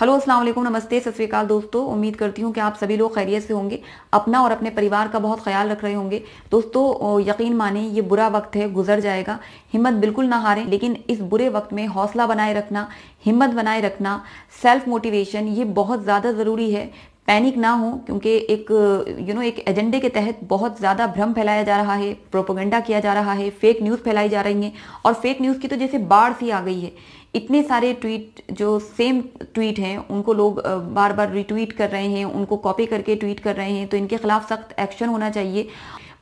hello अस्सलाम वालेकुम नमस्ते सत श्रीकाल दोस्तों उम्मीद करती हूँ कि आप सभी लोग खैरियत से होंगे अपना और अपने परिवार का बहुत ख्याल रख रहे होंगे दोस्तों यकीन माने ये बुरा वक्त है गुजर जाएगा हिम्मत बिल्कुल ना हारें लेकिन इस बुरे वक्त में हौसला बनाए रखना हिम्मत बनाए रखना सेल्फ मोटिवेशन ये बहुत ज़्यादा ज़रूरी है पैनिक ना हो क्योंकि एक यू नो एक एजेंडे के तहत बहुत ज़्यादा भ्रम फैलाया जा रहा है प्रोपोगेंडा किया जा रहा है फेक न्यूज़ फैलाई जा रही है और फेक न्यूज़ की तो जैसे बाढ़ सी आ गई है इतने सारे ट्वीट जो सेम ट्वीट हैं उनको लोग बार बार रिट्वीट कर रहे हैं उनको कॉपी करके ट्वीट कर रहे हैं तो इनके खिलाफ सख्त एक्शन होना चाहिए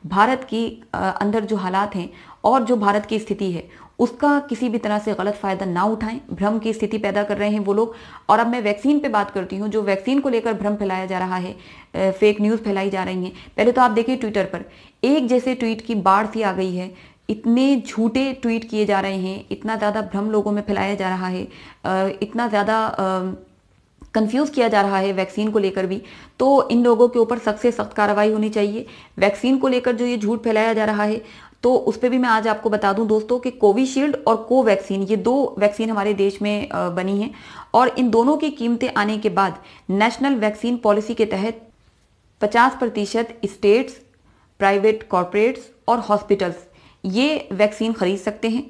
भारत की अंदर जो हालात हैं और जो भारत की स्थिति है उसका किसी भी तरह से गलत फ़ायदा ना उठाएं भ्रम की स्थिति पैदा कर रहे हैं वो लोग और अब मैं वैक्सीन पे बात करती हूँ जो वैक्सीन को लेकर भ्रम फैलाया जा रहा है फेक न्यूज़ फैलाई जा रही हैं पहले तो आप देखिए ट्विटर पर एक जैसे ट्वीट की बाढ़ सी आ गई है इतने झूठे ट्वीट किए जा रहे हैं इतना ज़्यादा भ्रम लोगों में फैलाया जा रहा है इतना ज़्यादा कंफ्यूज किया जा रहा है वैक्सीन को लेकर भी तो इन लोगों के ऊपर सख्त से सख्त कार्रवाई होनी चाहिए वैक्सीन को लेकर जो ये झूठ फैलाया जा रहा है तो उस पर भी मैं आज आपको बता दूं दोस्तों कि कोविशील्ड और कोवैक्सीन ये दो वैक्सीन हमारे देश में बनी हैं और इन दोनों की कीमतें आने के बाद नेशनल वैक्सीन पॉलिसी के तहत 50 प्रतिशत स्टेट्स प्राइवेट कॉरपोरेट्स और हॉस्पिटल्स ये वैक्सीन ख़रीद सकते हैं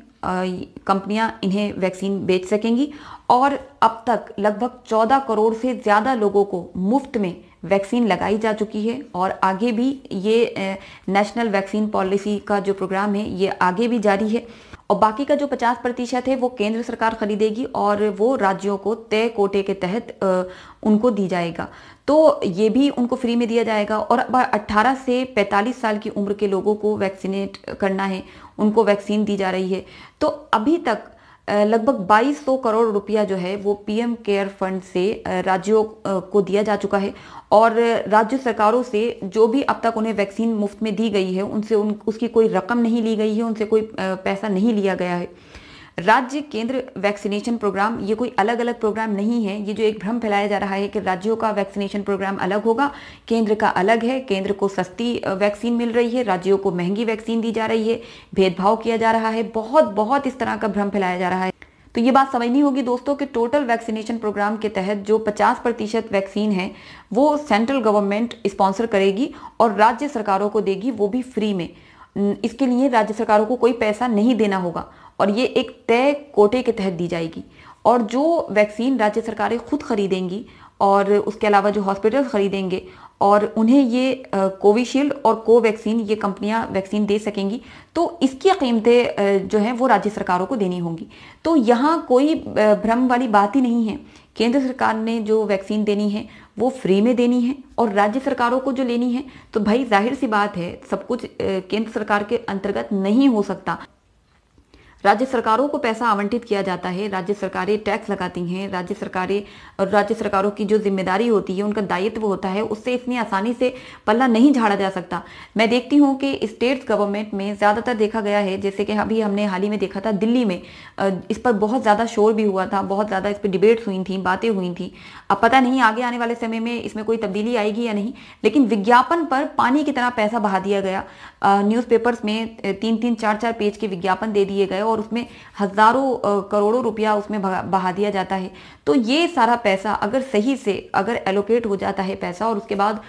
कंपनियां इन्हें वैक्सीन बेच सकेंगी और अब तक लगभग 14 करोड़ से ज़्यादा लोगों को मुफ्त में वैक्सीन लगाई जा चुकी है और आगे भी ये नेशनल वैक्सीन पॉलिसी का जो प्रोग्राम है ये आगे भी जारी है और बाकी का जो 50 प्रतिशत है वो केंद्र सरकार खरीदेगी और वो राज्यों को तय कोटे के तहत उनको दी जाएगा तो ये भी उनको फ्री में दिया जाएगा और अब 18 से 45 साल की उम्र के लोगों को वैक्सीनेट करना है उनको वैक्सीन दी जा रही है तो अभी तक लगभग 2200 करोड़ रुपया जो है वो पीएम केयर फंड से राज्यों को दिया जा चुका है और राज्य सरकारों से जो भी अब तक उन्हें वैक्सीन मुफ्त में दी गई है उनसे उन उसकी कोई रकम नहीं ली गई है उनसे कोई पैसा नहीं लिया गया है राज्य केंद्र वैक्सीनेशन प्रोग्राम ये कोई अलग अलग प्रोग्राम नहीं है ये जो एक भ्रम फैलाया जा रहा है कि राज्यों का वैक्सीनेशन प्रोग्राम अलग होगा केंद्र का अलग है केंद्र को सस्ती वैक्सीन मिल रही है राज्यों को महंगी वैक्सीन दी जा रही है भेदभाव किया जा रहा है बहुत बहुत इस तरह का भ्रम फैलाया जा रहा है तो ये बात समझनी होगी दोस्तों कि टोटल वैक्सीनेशन प्रोग्राम के तहत जो 50 प्रतिशत वैक्सीन है वो सेंट्रल गवर्नमेंट स्पॉन्सर करेगी और राज्य सरकारों को देगी वो भी फ्री में इसके लिए राज्य सरकारों को कोई पैसा नहीं देना होगा और ये एक तय कोटे के तहत दी जाएगी और जो वैक्सीन राज्य सरकारें खुद खरीदेंगी और उसके अलावा जो हॉस्पिटल खरीदेंगे और उन्हें ये कोविशील्ड और कोवैक्सीन ये कंपनियां वैक्सीन दे सकेंगी तो इसकी कीमतें जो हैं वो राज्य सरकारों को देनी होंगी तो यहाँ कोई भ्रम वाली बात ही नहीं है केंद्र सरकार ने जो वैक्सीन देनी है वो फ्री में देनी है और राज्य सरकारों को जो लेनी है तो भाई जाहिर सी बात है सब कुछ केंद्र सरकार के अंतर्गत नहीं हो सकता राज्य सरकारों को पैसा आवंटित किया जाता है राज्य सरकारें टैक्स लगाती हैं राज्य सरकारें और राज्य सरकारों की जो जिम्मेदारी होती है उनका दायित्व होता है उससे इतनी आसानी से पल्ला नहीं झाड़ा जा सकता मैं देखती हूँ कि स्टेट्स गवर्नमेंट में ज़्यादातर देखा गया है जैसे कि अभी हमने हाल ही में देखा था दिल्ली में इस पर बहुत ज़्यादा शोर भी हुआ था बहुत ज़्यादा इस पर डिबेट्स हुई थी बातें हुई थी अब पता नहीं आगे आने वाले समय में इसमें कोई तब्दीली आएगी या नहीं लेकिन विज्ञापन पर पानी की तरह पैसा बहा दिया गया न्यूज़पेपर्स में तीन तीन चार चार पेज के विज्ञापन दे दिए गए और उसमें हज़ारों करोड़ों रुपया उसमें बहा दिया जाता है तो ये सारा पैसा अगर सही से अगर एलोकेट हो जाता है पैसा और उसके बाद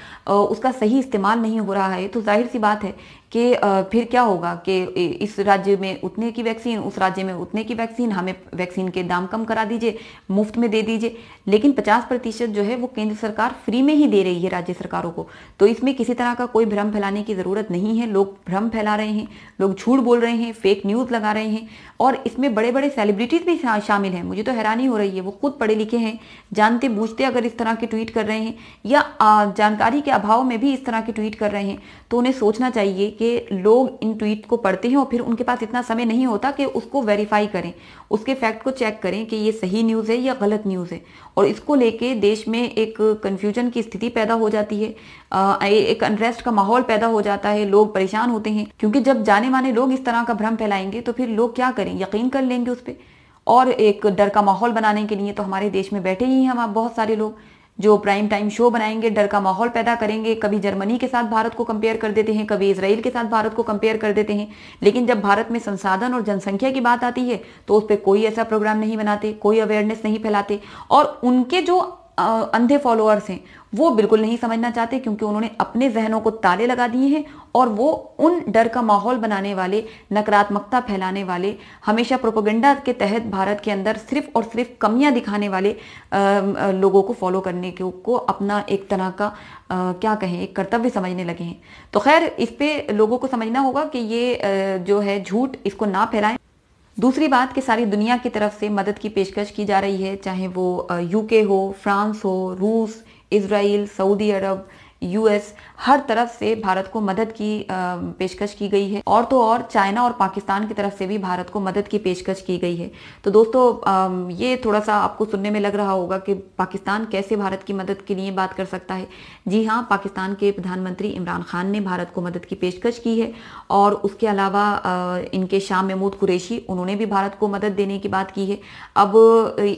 उसका सही इस्तेमाल नहीं हो रहा है तो जाहिर सी बात है कि फिर क्या होगा कि इस राज्य में उतने की वैक्सीन उस राज्य में उतने की वैक्सीन हमें वैक्सीन के दाम कम करा दीजिए मुफ्त में दे दीजिए लेकिन 50 प्रतिशत जो है वो केंद्र सरकार फ्री में ही दे रही है राज्य सरकारों को तो इसमें किसी तरह का कोई भ्रम फैलाने की ज़रूरत नहीं है लोग भ्रम फैला रहे हैं लोग झूठ बोल रहे हैं फेक न्यूज़ लगा रहे हैं और इसमें बड़े बड़े सेलिब्रिटीज़ भी शामिल हैं मुझे तो हैरानी हो रही है वो खुद पढ़े लिखे हैं जानते बूझते अगर इस तरह के ट्वीट कर रहे हैं या जानकारी के अभाव में भी इस तरह के ट्वीट कर रहे हैं तो उन्हें सोचना चाहिए कि लोग इन ट्वीट को पढ़ते हैं और फिर उनके पास इतना समय नहीं होता कि उसको वेरीफाई करें उसके फैक्ट को चेक करें कि ये सही न्यूज़ है या गलत न्यूज़ है और इसको लेके देश में एक कन्फ्यूजन की स्थिति पैदा हो जाती है एक अनरेस्ट का माहौल पैदा हो जाता है लोग परेशान होते हैं क्योंकि जब जाने माने लोग इस तरह का भ्रम फैलाएंगे तो फिर लोग क्या करें यकीन कर लेंगे उस पर और एक डर का माहौल बनाने के लिए तो हमारे देश में बैठे ही हैं हम बहुत सारे लोग जो प्राइम टाइम शो बनाएंगे डर का माहौल पैदा करेंगे कभी जर्मनी के साथ भारत को कंपेयर कर देते हैं कभी इसराइल के साथ भारत को कंपेयर कर देते हैं लेकिन जब भारत में संसाधन और जनसंख्या की बात आती है तो उस पर कोई ऐसा प्रोग्राम नहीं बनाते कोई अवेयरनेस नहीं फैलाते और उनके जो अंधे फॉलोअर्स हैं वो बिल्कुल नहीं समझना चाहते क्योंकि उन्होंने अपने जहनों को ताले लगा दिए हैं और वो उन डर का माहौल बनाने वाले नकारात्मकता फैलाने वाले हमेशा प्रोपोगेंडा के तहत भारत के अंदर सिर्फ और सिर्फ कमियां दिखाने वाले लोगों को फॉलो करने के को अपना एक तरह का क्या कहें एक कर्तव्य समझने लगे हैं तो खैर इस पर लोगों को समझना होगा कि ये जो है झूठ इसको ना फैलाएं दूसरी बात कि सारी दुनिया की तरफ से मदद की पेशकश की जा रही है चाहे वो यूके हो फ्रांस हो रूस इसराइल सऊदी अरब यूएस हर तरफ से भारत को मदद की पेशकश की गई है और तो और चाइना और पाकिस्तान की तरफ से भी भारत को मदद की पेशकश की गई है तो दोस्तों ये थोड़ा सा आपको सुनने में लग रहा होगा कि पाकिस्तान कैसे भारत की मदद के लिए बात कर सकता है जी हाँ पाकिस्तान के प्रधानमंत्री इमरान खान ने भारत को मदद की पेशकश की है और उसके अलावा इनके शाह महमूद कुरैशी उन्होंने भी भारत को मदद देने की बात की है अब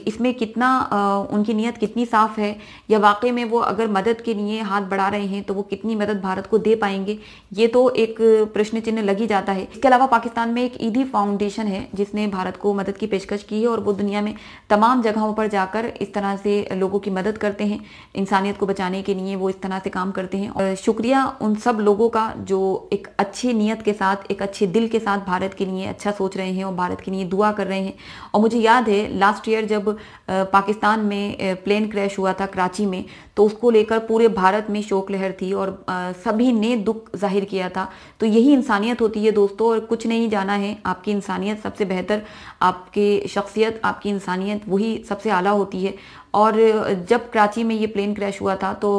इसमें कितना उनकी नीयत कितनी साफ है या वाकई में वो अगर मदद के लिए हाथ बढ़ा रहे हैं तो वो कितनी मदद भारत को दे पाएंगे ये तो एक प्रश्न चिन्ह लग ही जाता है इसके अलावा पाकिस्तान में एक ईदी फाउंडेशन है जिसने भारत को मदद की पेशकश की है और वो दुनिया में तमाम जगहों पर जाकर इस तरह से लोगों की मदद करते हैं इंसानियत को बचाने के लिए वो इस तरह से काम करते हैं और शुक्रिया उन सब लोगों का जो एक अच्छी नीयत के साथ एक अच्छे दिल के साथ भारत के लिए अच्छा सोच रहे हैं और भारत के लिए दुआ कर रहे हैं और मुझे याद है लास्ट ईयर जब पाकिस्तान में प्लेन क्रैश हुआ था कराची में तो उसको लेकर पूरे भारत में शोक लहर थी और सभी ने दुख जाहिर किया था तो यही इंसानियत होती है दोस्तों और कुछ नहीं जाना है आपकी इंसानियत सबसे बेहतर आपकी शख्सियत आपकी इंसानियत वही सबसे आला होती है और जब कराची में ये प्लेन क्रैश हुआ था तो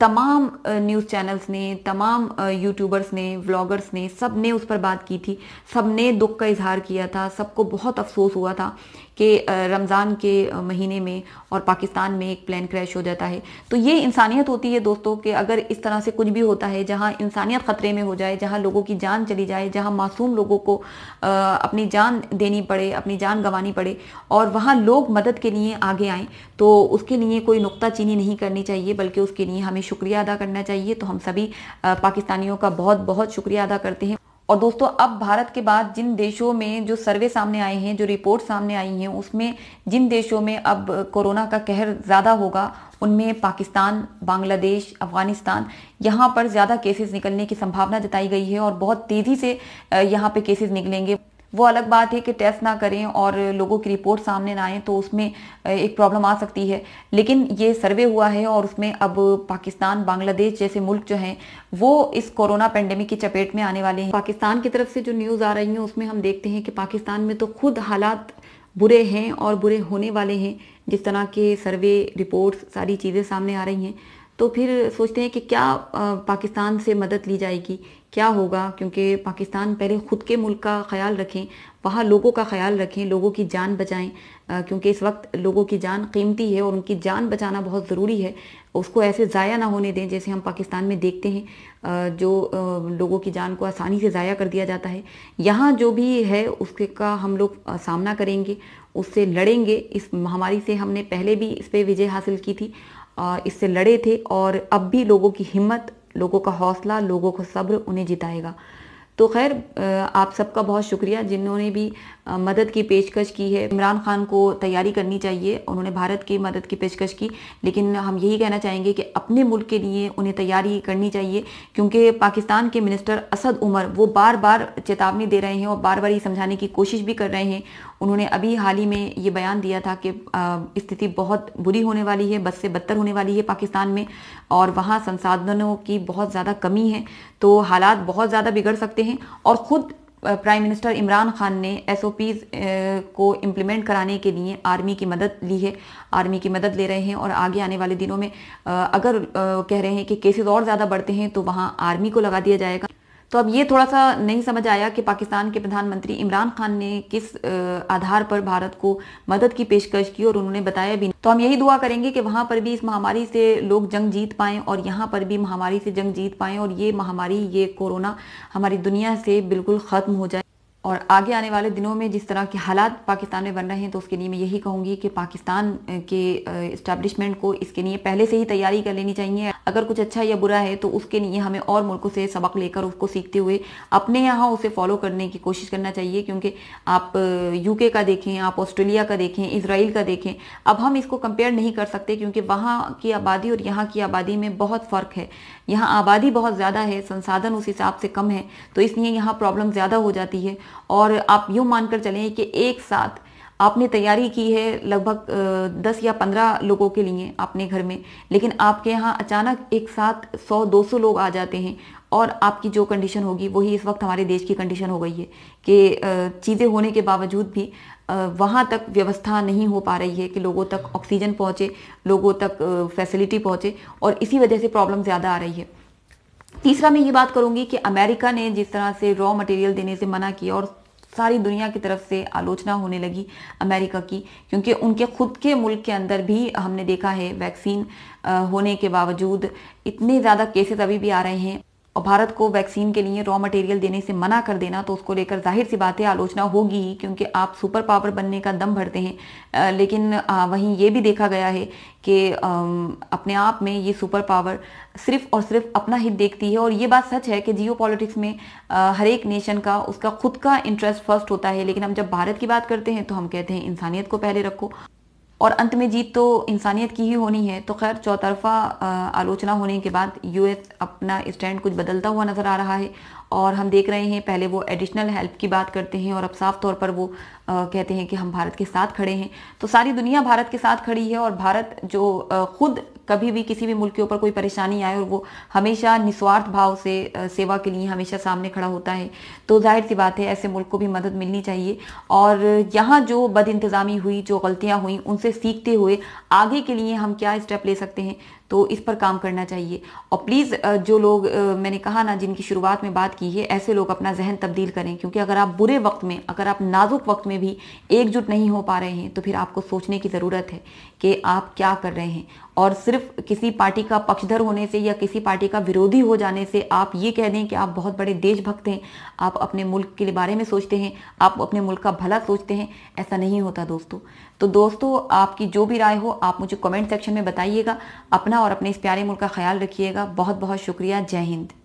तमाम न्यूज़ चैनल्स ने तमाम यूट्यूबर्स ने व्लॉगर्स ने सब ने उस पर बात की थी सब ने दुख का इजहार किया था सबको बहुत अफसोस हुआ था कि रमज़ान के महीने में और पाकिस्तान में एक प्लेन क्रैश हो जाता है तो ये इंसानियत होती है दोस्तों कि अगर इस तरह से कुछ भी होता है जहाँ इंसानियत ख़तरे में हो जाए जहाँ लोगों की जान चली जाए जहाँ मासूम लोगों को अपनी जान देनी पड़े अपनी जान गंवानी पड़े और वहाँ लोग मदद के लिए आगे आएँ तो उसके लिए कोई नुकताचीनी नहीं करनी चाहिए बल्कि उसके लिए हम हमें शुक्रिया अदा करना चाहिए तो हम सभी पाकिस्तानियों का बहुत बहुत शुक्रिया अदा करते हैं और दोस्तों अब भारत के बाद जिन देशों में जो सर्वे सामने आए हैं जो रिपोर्ट सामने आई हैं उसमें जिन देशों में अब कोरोना का कहर ज़्यादा होगा उनमें पाकिस्तान बांग्लादेश अफगानिस्तान यहाँ पर ज़्यादा केसेस निकलने की संभावना जताई गई है और बहुत तेज़ी से यहाँ पे केसेस निकलेंगे वो अलग बात है कि टेस्ट ना करें और लोगों की रिपोर्ट सामने ना आए तो उसमें एक प्रॉब्लम आ सकती है लेकिन ये सर्वे हुआ है और उसमें अब पाकिस्तान बांग्लादेश जैसे मुल्क जो हैं वो इस कोरोना पेंडेमिक की चपेट में आने वाले हैं पाकिस्तान की तरफ से जो न्यूज़ आ रही है उसमें हम देखते हैं कि पाकिस्तान में तो खुद हालात बुरे हैं और बुरे होने वाले हैं जिस तरह के सर्वे रिपोर्ट्स सारी चीज़ें सामने आ रही हैं तो फिर सोचते हैं कि क्या पाकिस्तान से मदद ली जाएगी क्या होगा क्योंकि पाकिस्तान पहले ख़ुद के मुल्क का ख्याल रखें वहाँ लोगों का ख्याल रखें लोगों की जान बचाएं क्योंकि इस वक्त लोगों की जान कीमती है और उनकी जान बचाना बहुत ज़रूरी है उसको ऐसे ज़ाया ना होने दें जैसे हम पाकिस्तान में देखते हैं जो लोगों की जान को आसानी से ज़ाया कर दिया जाता है यहाँ जो भी है उसके का हम लोग सामना करेंगे उससे लड़ेंगे इस महामारी से हमने पहले भी इस पर विजय हासिल की थी इससे लड़े थे और अब भी लोगों की हिम्मत लोगों का हौसला लोगों को सब्र उन्हें जिताएगा तो खैर आप सबका बहुत शुक्रिया जिन्होंने भी मदद की पेशकश की है इमरान खान को तैयारी करनी चाहिए उन्होंने भारत की मदद की पेशकश की लेकिन हम यही कहना चाहेंगे कि अपने मुल्क के लिए उन्हें तैयारी करनी चाहिए क्योंकि पाकिस्तान के मिनिस्टर असद उमर वो बार बार चेतावनी दे रहे हैं और बार बार ये समझाने की कोशिश भी कर रहे हैं उन्होंने अभी हाल ही में ये बयान दिया था कि स्थिति बहुत बुरी होने वाली है बद से बदतर होने वाली है पाकिस्तान में और वहाँ संसाधनों की बहुत ज़्यादा कमी है तो हालात बहुत ज़्यादा बिगड़ सकते हैं और ख़ुद प्राइम मिनिस्टर इमरान खान ने एस को इम्प्लीमेंट कराने के लिए आर्मी की मदद ली है आर्मी की मदद ले रहे हैं और आगे आने वाले दिनों में अगर कह रहे हैं कि केसेस और ज़्यादा बढ़ते हैं तो वहाँ आर्मी को लगा दिया जाएगा तो अब ये थोड़ा सा नहीं समझ आया कि पाकिस्तान के प्रधानमंत्री इमरान खान ने किस आधार पर भारत को मदद की पेशकश की और उन्होंने बताया भी तो हम यही दुआ करेंगे कि वहां पर भी इस महामारी से लोग जंग जीत पाए और यहाँ पर भी महामारी से जंग जीत पाए और ये महामारी ये कोरोना हमारी दुनिया से बिल्कुल ख़त्म हो जाए और आगे आने वाले दिनों में जिस तरह के हालात पाकिस्तान में बन रहे हैं तो उसके लिए मैं यही कहूँगी कि पाकिस्तान के इस्टेब्लिशमेंट को इसके लिए पहले से ही तैयारी कर लेनी चाहिए अगर कुछ अच्छा या बुरा है तो उसके लिए हमें और मुल्कों से सबक लेकर उसको सीखते हुए अपने यहाँ उसे फॉलो करने की कोशिश करना चाहिए क्योंकि आप यूके का देखें आप ऑस्ट्रेलिया का देखें इसराइल का देखें अब हम इसको कंपेयर नहीं कर सकते क्योंकि वहाँ की आबादी और यहाँ की आबादी में बहुत फ़र्क है यहाँ आबादी बहुत ज़्यादा है संसाधन उस हिसाब से कम है तो इसलिए यहाँ प्रॉब्लम ज़्यादा हो जाती है और आप यूँ मान कर चलें कि एक साथ आपने तैयारी की है लगभग दस या पंद्रह लोगों के लिए अपने घर में लेकिन आपके यहाँ अचानक एक साथ सौ दो सौ लोग आ जाते हैं और आपकी जो कंडीशन होगी वही इस वक्त हमारे देश की कंडीशन हो गई है कि चीज़ें होने के बावजूद भी वहाँ तक व्यवस्था नहीं हो पा रही है कि लोगों तक ऑक्सीजन पहुँचे लोगों तक फैसिलिटी पहुँचे और इसी वजह से प्रॉब्लम ज़्यादा आ रही है तीसरा मैं ये बात करूंगी कि अमेरिका ने जिस तरह से रॉ मटेरियल देने से मना किया और सारी दुनिया की तरफ से आलोचना होने लगी अमेरिका की क्योंकि उनके खुद के मुल्क के अंदर भी हमने देखा है वैक्सीन होने के बावजूद इतने ज़्यादा केसेस अभी भी आ रहे हैं और भारत को वैक्सीन के लिए रॉ मटेरियल देने से मना कर देना तो उसको लेकर जाहिर सी बातें आलोचना होगी ही क्योंकि आप सुपर पावर बनने का दम भरते हैं लेकिन वहीं ये भी देखा गया है कि अपने आप में ये सुपर पावर सिर्फ और सिर्फ अपना हित देखती है और ये बात सच है कि जियो पॉलिटिक्स में हर एक नेशन का उसका खुद का इंटरेस्ट फर्स्ट होता है लेकिन हम जब भारत की बात करते हैं तो हम कहते हैं इंसानियत को पहले रखो और अंत में जीत तो इंसानियत की ही होनी है तो खैर चौतरफा आलोचना होने के बाद यूएस अपना स्टैंड कुछ बदलता हुआ नज़र आ रहा है और हम देख रहे हैं पहले वो एडिशनल हेल्प की बात करते हैं और अब साफ तौर पर वो आ, कहते हैं कि हम भारत के साथ खड़े हैं तो सारी दुनिया भारत के साथ खड़ी है और भारत जो आ, खुद कभी भी किसी भी मुल्क के ऊपर कोई परेशानी आए और वो हमेशा निस्वार्थ भाव से सेवा के लिए हमेशा सामने खड़ा होता है तो जाहिर सी बात है ऐसे मुल्क को भी मदद मिलनी चाहिए और यहाँ जो बद इंतज़ामी हुई जो गलतियाँ हुई उनसे सीखते हुए आगे के लिए हम क्या स्टेप ले सकते हैं तो इस पर काम करना चाहिए और प्लीज़ जो लोग मैंने कहा ना जिनकी शुरुआत में बात की है ऐसे लोग अपना जहन तब्दील करें क्योंकि अगर आप बुरे वक्त में अगर आप नाजुक वक्त में भी एकजुट नहीं हो पा रहे हैं तो फिर आपको सोचने की ज़रूरत है कि आप क्या कर रहे हैं और सिर्फ किसी पार्टी का पक्षधर होने से या किसी पार्टी का विरोधी हो जाने से आप ये कह दें कि आप बहुत बड़े देशभक्त हैं आप अपने मुल्क के बारे में सोचते हैं आप अपने मुल्क का भला सोचते हैं ऐसा नहीं होता दोस्तों तो दोस्तों आपकी जो भी राय हो आप मुझे कमेंट सेक्शन में बताइएगा अपना और अपने इस प्यारे मुल्क का ख्याल रखिएगा बहुत बहुत शुक्रिया जय हिंद